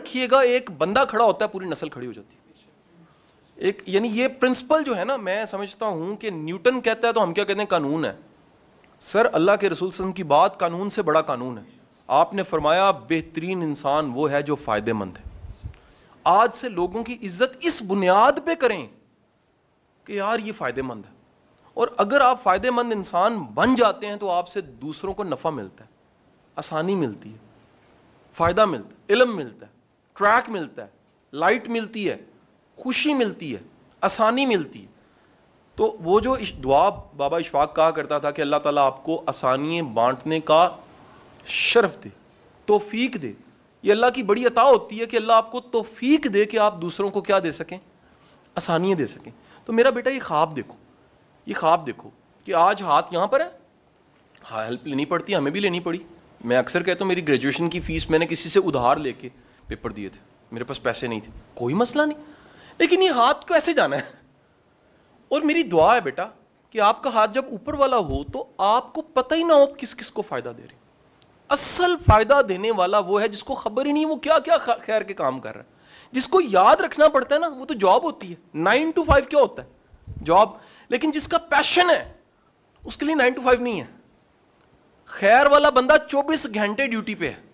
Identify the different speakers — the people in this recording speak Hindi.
Speaker 1: रखिएगा एक बंदा खड़ा होता है पूरी नस्ल खड़ी हो जाती है एक यानी ये प्रिंसिपल जो है ना मैं समझता हूं कि न्यूटन कहता है तो हम क्या कहते हैं कानून है सर अल्लाह के रसूल की बात कानून से बड़ा कानून है आपने फरमाया बेहतरीन इंसान वो है जो फायदेमंद है आज से लोगों की इज्जत इस बुनियाद पे करें कि यार ये फायदेमंद है और अगर आप फायदेमंद इंसान बन जाते हैं तो आपसे दूसरों को नफा मिलता है आसानी मिलती है फायदा मिलता है इलम मिलता है ट्रैक मिलता है लाइट मिलती है खुशी मिलती है आसानी मिलती है तो वो जो दुआ बाबा इशफाक कहा करता था कि अल्लाह ताला आपको आसानी बांटने का शर्फ दे तोफ़ीक दे ये अल्लाह की बड़ी अता होती है कि अल्लाह आपको तोफ़ीक दे कि आप दूसरों को क्या दे सकें आसानियाँ दे सकें तो मेरा बेटा ये ख्वाब देखो ये ख्वाब देखो कि आज हाथ यहाँ पर है हाँ हेल्प लेनी पड़ती है हमें भी लेनी पड़ी मैं अक्सर कहता हूँ मेरी ग्रेजुएशन की फ़ीस मैंने किसी से उधार लेके पेपर दिए थे मेरे पास पैसे नहीं थे कोई मसला नहीं लेकिन ये हाथ को ऐसे जाना है और मेरी दुआ है बेटा कि आपका हाथ जब ऊपर वाला हो तो आपको पता ही ना हो किस किस को फ़ायदा दे रहे असल फ़ायदा देने वाला वो है जिसको खबर ही नहीं वो क्या क्या खैर के काम कर रहा है जिसको याद रखना पड़ता है ना वो तो जॉब होती है नाइन टू फाइव क्या होता है जॉब लेकिन जिसका पैशन है उसके लिए नाइन टू फाइव नहीं है खैर वाला बंदा चौबीस घंटे ड्यूटी पे है